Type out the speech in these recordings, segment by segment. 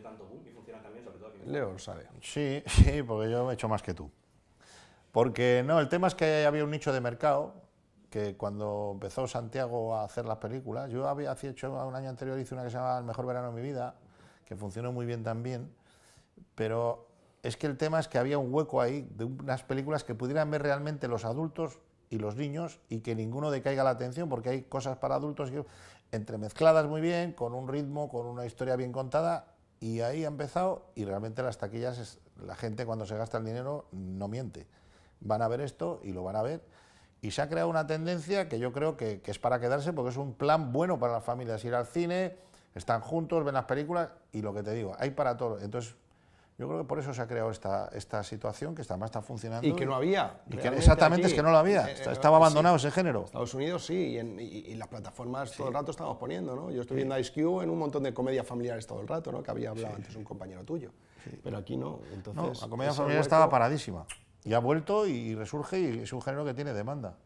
tanto boom y también, sobre todo Leo lo sabe. Sí, sí, porque yo he hecho más que tú. Porque no, el tema es que había un nicho de mercado que cuando empezó Santiago a hacer las películas, yo había hecho un año anterior hice una que se llamaba El mejor verano de mi vida, que funcionó muy bien también, pero es que el tema es que había un hueco ahí de unas películas que pudieran ver realmente los adultos y los niños y que ninguno decaiga la atención porque hay cosas para adultos entremezcladas muy bien, con un ritmo, con una historia bien contada y ahí ha empezado y realmente las taquillas, la gente cuando se gasta el dinero no miente. Van a ver esto y lo van a ver. Y se ha creado una tendencia que yo creo que, es para quedarse porque es un plan bueno para las familias. Ir al cine, están juntos, ven las películas y lo que te digo, hay para todo. Entonces yo creo que por eso se ha creado esta, situación que además está funcionando. Y que no había. exactamente, es que no lo había. Eh, eh, eh, estaba abandonado ese género. Estados Unidos sí, y, las plataformas todo el rato estamos poniendo, Yo estoy viendo Ice Cube en un montón de comedias familiares todo el rato, ¿no? Que había hablado antes un compañero tuyo. Pero aquí no. la comedia familiar estaba paradísima. Y ha vuelto y resurge y es un género que tiene demanda.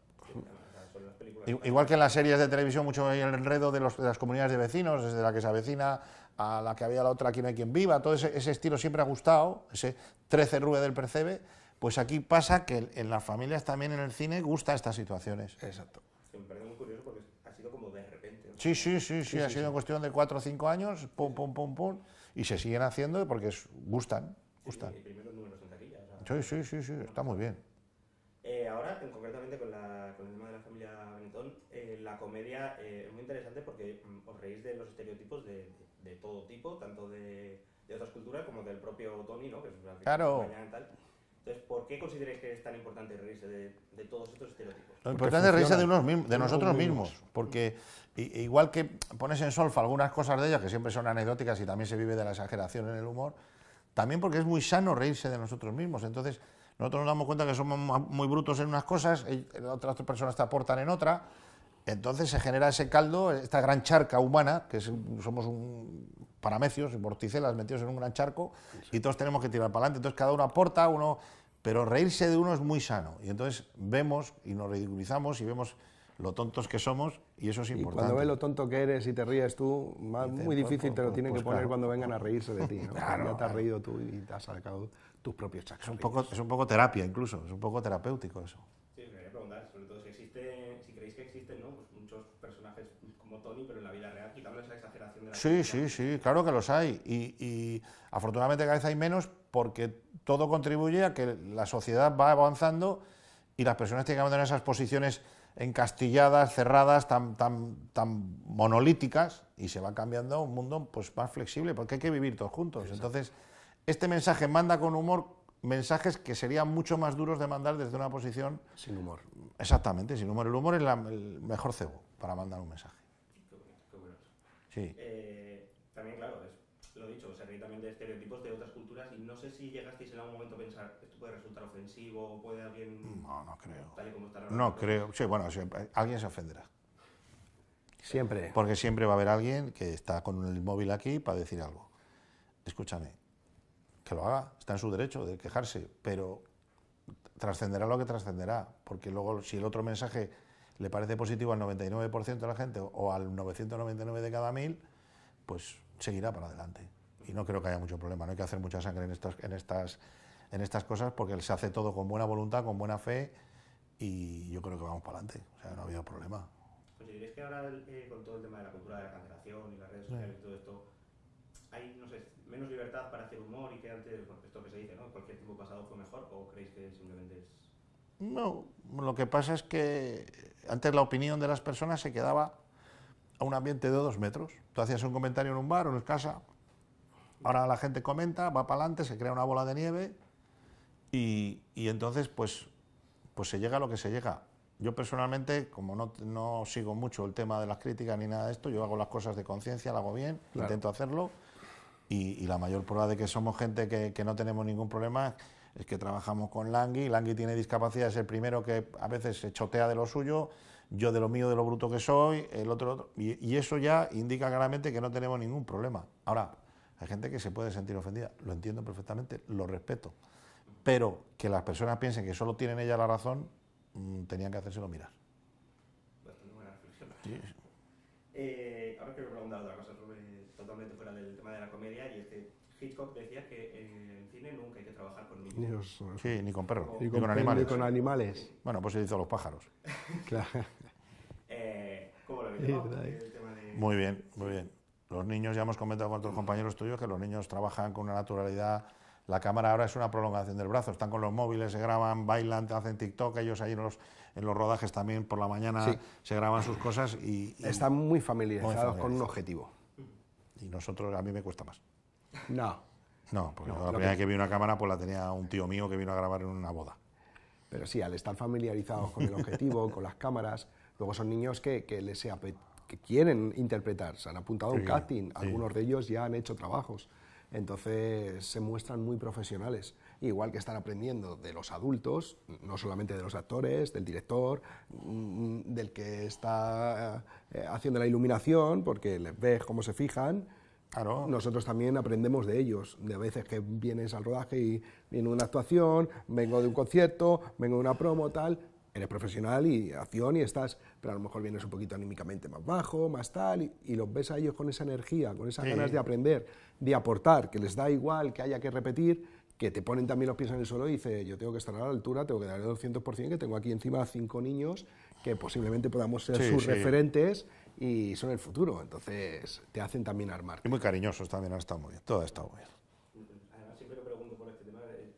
Igual que en las series de televisión, mucho el enredo de, de las comunidades de vecinos, desde la que se avecina a la que había la otra Aquí no hay quien viva, todo ese, estilo siempre ha gustado, ese 13 rube del percebe, pues aquí pasa que en las familias también en el cine gusta estas situaciones. Exacto. me parece muy curioso porque ha sido como de repente. Sí, sí, sí, sí, ha sido en cuestión de 4 o 5 años, pum, pum, pum, pum, y se siguen haciendo porque gustan, gustan. Sí, números sí, sí, sí, está muy bien. Eh, ahora, concretamente con, el tema de la familia Benetton, eh, la comedia... Eh, interesante porque mm, os reís de los estereotipos de, todo tipo, tanto de, otras culturas como del propio Tony, ¿no? Que es una claro. y tal. Entonces, ¿por qué consideráis que es tan importante reírse de, todos estos estereotipos? Lo importante es reírse de, de nosotros mismos, porque igual que pones en solfa algunas cosas de ellas, que siempre son anecdóticas y también se vive de la exageración en el humor, también porque es muy sano reírse de nosotros mismos. Entonces, nosotros nos damos cuenta que somos muy brutos en unas cosas, eh, otras personas te aportan en otra, entonces se genera ese caldo, esta gran charca humana, que somos un paramecios y metidos en un gran charco y todos tenemos que tirar para adelante. Entonces cada uno aporta, uno, pero reírse de uno es muy sano. Y entonces vemos y nos ridiculizamos y vemos lo tontos que somos y eso es importante. cuando ves lo tonto que eres y te ríes tú, muy pues difícil te lo pues tienen que poner cuando vengan a reírse de ti. ya te has reído tú y te has sacado tus propios chacos. es un poco terapia incluso, es un poco terapéutico eso. Sí, sí, sí, claro que los hay. Y, afortunadamente cada vez hay menos porque todo contribuye a que la sociedad va avanzando y las personas tienen que abandonar esas posiciones encastilladas, cerradas, tan, tan, tan monolíticas, y se va cambiando a un mundo pues, más flexible, porque hay que vivir todos juntos. Entonces, este mensaje manda con humor mensajes que serían mucho más duros de mandar desde una posición... Sin humor. Exactamente, sin humor. El humor es la, el mejor cebo para mandar un mensaje. Eh, también, claro, lo lo dicho, se también de estereotipos de otras culturas y no sé si llegasteis en algún momento a pensar, esto puede resultar ofensivo, o puede alguien... No, no creo. Tal y como no creo, sí, bueno, alguien se ofenderá. Siempre. Porque siempre va a haber alguien que está con el móvil aquí para decir algo. Escúchame, que lo haga, está en su derecho de quejarse, pero trascenderá lo que trascenderá, porque luego si el otro mensaje le parece positivo al 99% de la gente o al 999 de cada 1000, pues seguirá para adelante. Y no creo que haya mucho problema, no hay que hacer mucha sangre en estas, en estas, en estas cosas porque se hace todo con buena voluntad, con buena fe y yo creo que vamos para adelante, o sea, no ha habido problema. Pues diréis que ahora eh, con todo el tema de la cultura de la cancelación y las redes sociales y todo esto, hay no sé, menos libertad para hacer humor y que antes, esto que se dice, ¿no? cualquier tipo pasado fue mejor o creéis que simplemente es no, lo que pasa es que antes la opinión de las personas se quedaba a un ambiente de dos metros. Tú hacías un comentario en un bar o en casa, ahora la gente comenta, va para adelante, se crea una bola de nieve y, entonces pues, pues se llega a lo que se llega. Yo personalmente, como no, sigo mucho el tema de las críticas ni nada de esto, yo hago las cosas de conciencia, lo hago bien, intento hacerlo y, la mayor prueba de que somos gente que, que no tenemos ningún problema es que trabajamos con Langui, Langui tiene discapacidad, es el primero que a veces se chotea de lo suyo, yo de lo mío, de lo bruto que soy, el otro, otro y, eso ya indica claramente que no tenemos ningún problema. Ahora, hay gente que se puede sentir ofendida, lo entiendo perfectamente, lo respeto, pero que las personas piensen que solo tienen ella la razón, mm, tenían que hacérselo mirar. Bastante buena reflexión. Eh, ahora quiero preguntar otra cosa, totalmente fuera del tema de la comedia, y es Hitchcock decía que... Eh, ni con perros, ni con, animales. Bueno, pues se hizo los pájaros. Muy bien, muy bien. Los niños, ya hemos comentado con otros compañeros tuyos que los niños trabajan con una naturalidad. La cámara ahora es una prolongación del brazo. Están con los móviles, se graban, bailan, hacen TikTok. Ellos ahí en los, rodajes también por la mañana se graban sus cosas y. Están muy familiarizados con un objetivo. Y nosotros, a mí me cuesta más. No. No, porque la primera vez que... vi una cámara pues la tenía un tío mío que vino a grabar en una boda. Pero sí, al estar familiarizados con el objetivo, con las cámaras, luego son niños que, que les que quieren interpretar, se han apuntado a un casting, algunos de ellos ya han hecho trabajos, entonces se muestran muy profesionales, igual que están aprendiendo de los adultos, no solamente de los actores, del director, mm, del que está eh, haciendo la iluminación, porque les ves cómo se fijan, Claro. Nosotros también aprendemos de ellos, de a veces que vienes al rodaje y viene una actuación, vengo de un concierto, vengo de una promo, tal, eres profesional y acción y estás, pero a lo mejor vienes un poquito anímicamente más bajo, más tal, y, los ves a ellos con esa energía, con esas ganas de aprender, de aportar, que les da igual que haya que repetir, que te ponen también los pies en el suelo y dices, yo tengo que estar a la altura, tengo que dar el 200%, que tengo aquí encima cinco niños que posiblemente podamos ser sus referentes y son el futuro. Entonces, te hacen también armar. Y muy cariñosos también han estado muy bien. Todo ha estado muy bien. Además, siempre lo pregunto por este tema. Eh,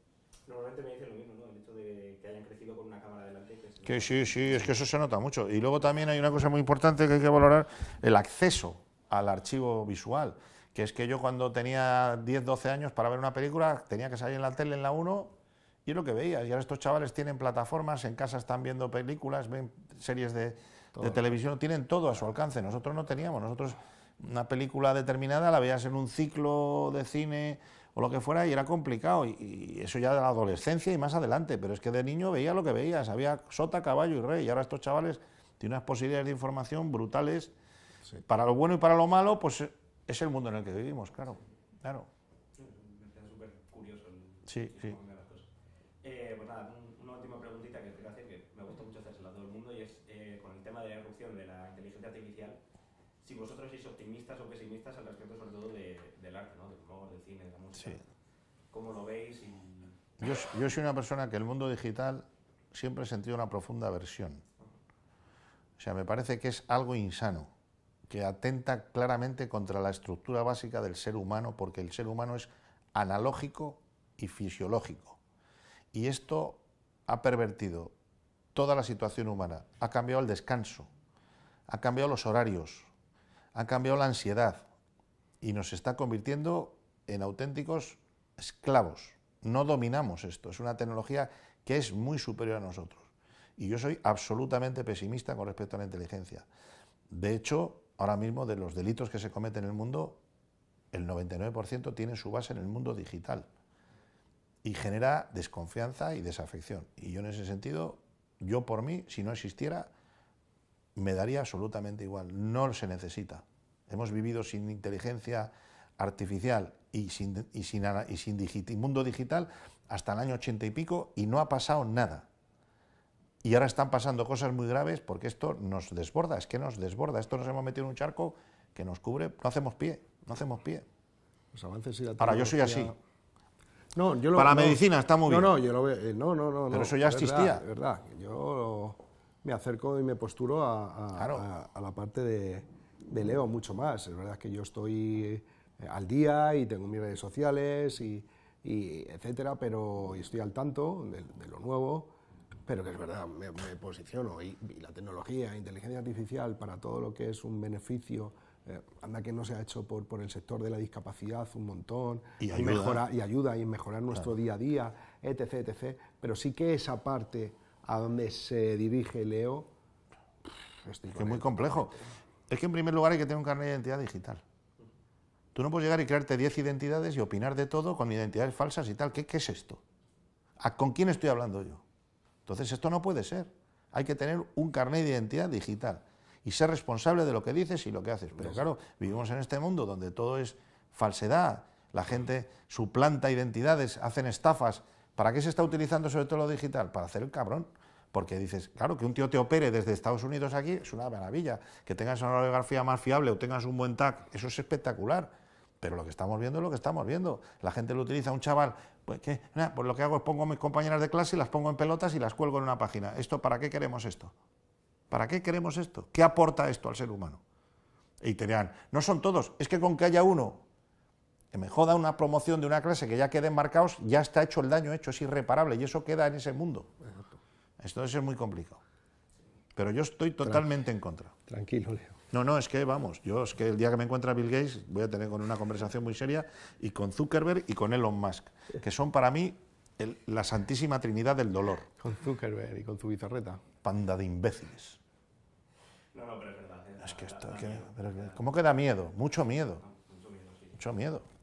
normalmente me dicen lo mismo, ¿no? El hecho de que hayan crecido con una cámara delante. que sí, sí, es que eso se nota mucho. Y luego también hay una cosa muy importante que hay que valorar, el acceso al archivo visual. Que es que yo cuando tenía 10, 12 años para ver una película tenía que salir en la tele en la 1 y es lo que veías, y ahora estos chavales tienen plataformas, en casa están viendo películas, ven series de, televisión, tienen todo a su alcance. Nosotros no teníamos, nosotros una película determinada la veías en un ciclo de cine o lo que fuera y era complicado. Y, eso ya de la adolescencia y más adelante, pero es que de niño veía lo que veías, había sota, caballo y rey. Y ahora estos chavales tienen unas posibilidades de información brutales. Para lo bueno y para lo malo, pues es el mundo en el que vivimos, claro. claro. Sí, sí. la inteligencia artificial, si vosotros sois optimistas o pesimistas al respecto sobre todo de, del arte, ¿no? del del cine, de la música. ¿Cómo lo veis? Yo, soy una persona que el mundo digital siempre he sentido una profunda aversión. O sea, me parece que es algo insano, que atenta claramente contra la estructura básica del ser humano, porque el ser humano es analógico y fisiológico. Y esto ha pervertido toda la situación humana, ha cambiado el descanso, ha cambiado los horarios, ha cambiado la ansiedad y nos está convirtiendo en auténticos esclavos. No dominamos esto, es una tecnología que es muy superior a nosotros. Y yo soy absolutamente pesimista con respecto a la inteligencia. De hecho, ahora mismo de los delitos que se cometen en el mundo, el 99% tiene su base en el mundo digital y genera desconfianza y desafección. Y yo en ese sentido, yo por mí, si no existiera, me daría absolutamente igual, no se necesita. Hemos vivido sin inteligencia artificial y sin, y sin, mundo digital hasta el año ochenta y pico y no ha pasado nada. Y ahora están pasando cosas muy graves porque esto nos desborda, es que nos desborda, esto nos hemos metido en un charco que nos cubre, no hacemos pie, no hacemos pie. Ahora yo soy así. No, yo Para la medicina está muy bien. Eh, no, no, no, Pero eso ya existía. Verdad, verdad. Yo me acerco y me posturo a, la parte de, Leo mucho más. Es verdad que yo estoy eh, al día y tengo mis redes sociales y, etcétera, pero estoy al tanto de, lo nuevo, pero que es verdad, me, posiciono y, la tecnología, inteligencia artificial para todo lo que es un beneficio. Eh, anda que no se ha hecho por, el sector de la discapacidad un montón y ayuda, mejora, y, ayuda y mejorar nuestro día a día, etc, etc. Pero sí que esa parte a dónde se dirige Leo. es que es muy complejo. Es que en primer lugar hay que tener un carnet de identidad digital. Tú no puedes llegar y crearte 10 identidades y opinar de todo con identidades falsas y tal. ¿Qué, es esto? ¿A ¿Con quién estoy hablando yo? Entonces esto no puede ser. Hay que tener un carnet de identidad digital y ser responsable de lo que dices y lo que haces. Pero claro, vivimos en este mundo donde todo es falsedad, la gente suplanta identidades, hacen estafas ¿Para qué se está utilizando sobre todo lo digital? Para hacer el cabrón. Porque dices, claro, que un tío te opere desde Estados Unidos aquí es una maravilla. Que tengas una orografía más fiable o tengas un buen tac, eso es espectacular. Pero lo que estamos viendo es lo que estamos viendo. La gente lo utiliza, un chaval, pues, ¿qué? pues lo que hago es pongo a mis compañeras de clase, y las pongo en pelotas y las cuelgo en una página. ¿Esto para qué queremos esto? ¿Para qué queremos esto? ¿Qué aporta esto al ser humano? Y te dirán, no son todos, es que con que haya uno, que me joda una promoción de una clase que ya queden marcados, ya está hecho el daño hecho, es irreparable y eso queda en ese mundo. Exacto. Entonces es muy complicado. Pero yo estoy totalmente en contra. Tranquilo, Leo. No, no, es que vamos, yo es que el día que me encuentre Bill Gates voy a tener con una conversación muy seria y con Zuckerberg y con Elon Musk, que son para mí la santísima trinidad del dolor. Con Zuckerberg y con su bizarreta. Panda de imbéciles. No, no, pero es verdad. Es, que esto, ¿cómo queda miedo? Mucho miedo. Mucho miedo, sí. Mucho miedo.